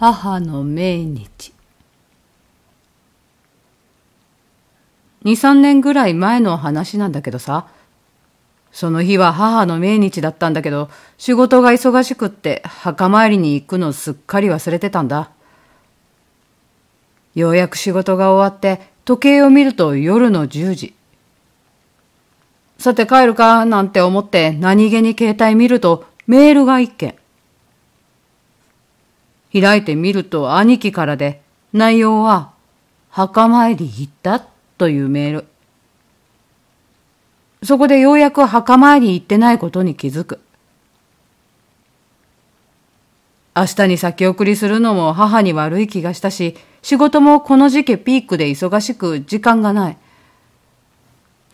母の命日23年ぐらい前の話なんだけどさその日は母の命日だったんだけど仕事が忙しくって墓参りに行くのすっかり忘れてたんだようやく仕事が終わって時計を見ると夜の10時さて帰るかなんて思って何気に携帯見るとメールが1件。開いてみると兄貴からで、内容は、墓参り行ったというメール。そこでようやく墓参り行ってないことに気づく。明日に先送りするのも母に悪い気がしたし、仕事もこの時期ピークで忙しく時間がない。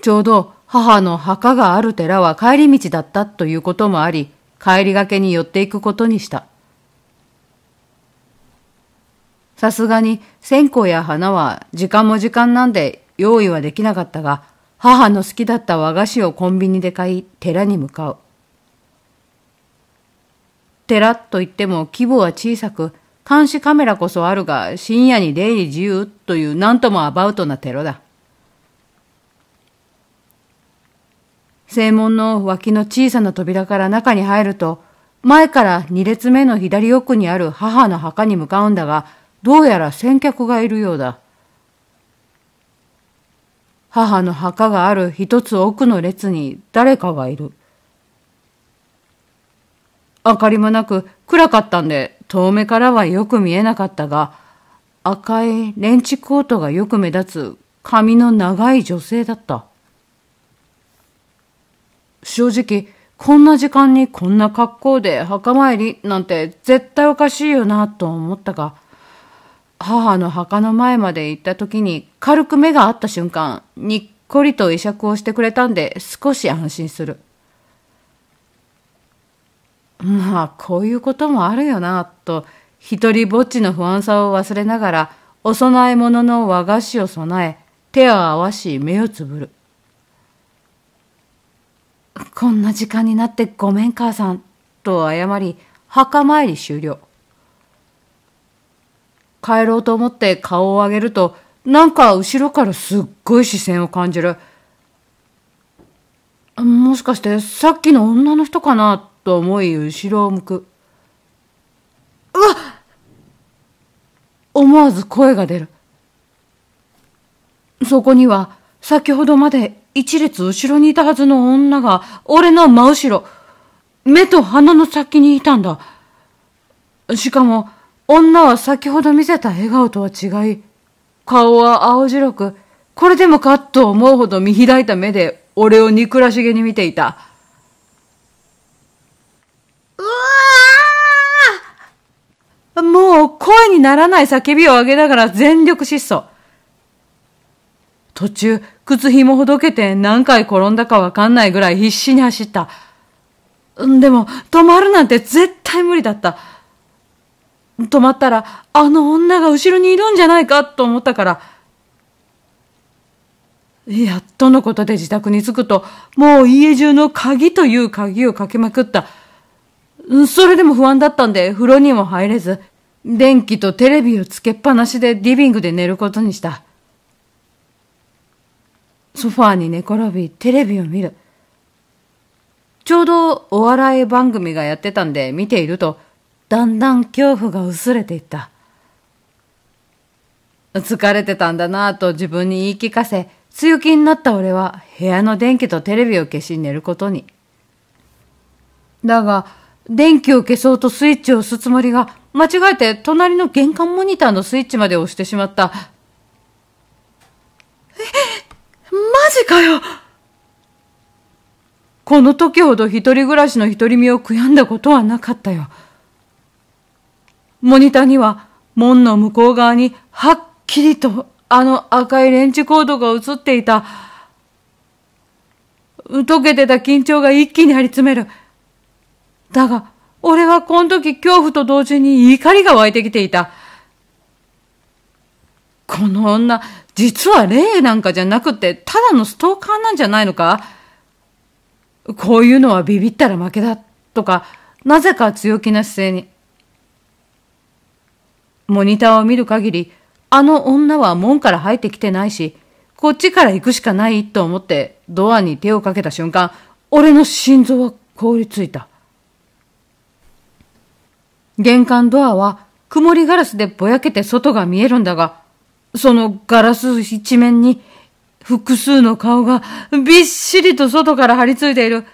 ちょうど母の墓がある寺は帰り道だったということもあり、帰りがけに寄っていくことにした。さすがに線香や花は時間も時間なんで用意はできなかったが、母の好きだった和菓子をコンビニで買い、寺に向かう。寺といっても規模は小さく、監視カメラこそあるが、深夜に出入り自由という何ともアバウトな寺だ。正門の脇の小さな扉から中に入ると、前から2列目の左奥にある母の墓に向かうんだが、どうやら先客がいるようだ。母の墓がある一つ奥の列に誰かがいる。明かりもなく暗かったんで遠目からはよく見えなかったが、赤いレンチコートがよく目立つ髪の長い女性だった。正直、こんな時間にこんな格好で墓参りなんて絶対おかしいよなと思ったが、母の墓の前まで行った時に軽く目が合った瞬間、にっこりと会釈をしてくれたんで少し安心する。まあ、こういうこともあるよな、と、一人ぼっちの不安さを忘れながら、お供え物の和菓子を備え、手を合わし目をつぶる。こんな時間になってごめん母さん、と謝り、墓参り終了。帰ろうと思って顔を上げると、なんか後ろからすっごい視線を感じる。もしかしてさっきの女の人かなと思い後ろを向く。うわ思わず声が出る。そこには先ほどまで一列後ろにいたはずの女が俺の真後ろ、目と鼻の先にいたんだ。しかも女は先ほど見せた笑顔とは違い、顔は青白く、これでもかと思うほど見開いた目で俺を憎らしげに見ていた。うわもう声にならない叫びを上げながら全力疾走。途中、靴紐ほどけて何回転んだかわかんないぐらい必死に走った。でも、止まるなんて絶対無理だった。止まったら、あの女が後ろにいるんじゃないかと思ったから、やっとのことで自宅に着くと、もう家中の鍵という鍵をかけまくった。それでも不安だったんで、風呂にも入れず、電気とテレビをつけっぱなしでリビングで寝ることにした。ソファーに寝転び、テレビを見る。ちょうどお笑い番組がやってたんで見ていると、だんだん恐怖が薄れていった。疲れてたんだなぁと自分に言い聞かせ、強気になった俺は部屋の電気とテレビを消し寝ることに。だが、電気を消そうとスイッチを押すつもりが、間違えて隣の玄関モニターのスイッチまで押してしまった。え、マジかよこの時ほど一人暮らしの独り身を悔やんだことはなかったよ。モニターには門の向こう側にはっきりとあの赤いレンチコードが映っていた。溶けてた緊張が一気に張り詰める。だが、俺はこの時恐怖と同時に怒りが湧いてきていた。この女、実は霊なんかじゃなくて、ただのストーカーなんじゃないのかこういうのはビビったら負けだ、とか、なぜか強気な姿勢に。モニターを見る限り、あの女は門から入ってきてないし、こっちから行くしかないと思ってドアに手をかけた瞬間、俺の心臓は凍りついた。玄関ドアは曇りガラスでぼやけて外が見えるんだが、そのガラス一面に複数の顔がびっしりと外から張り付いている。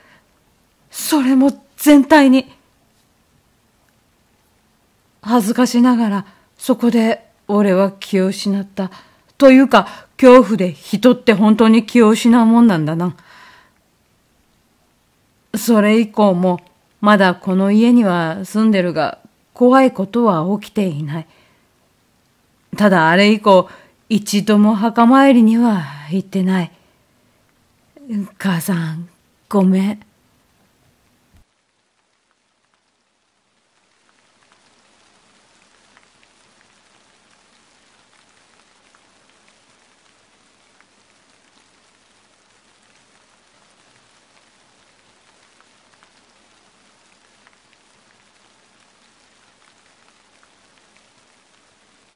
それも全体に。恥ずかしながら、そこで俺は気を失った。というか、恐怖で人って本当に気を失うもんなんだな。それ以降も、まだこの家には住んでるが、怖いことは起きていない。ただあれ以降、一度も墓参りには行ってない。母さん、ごめん。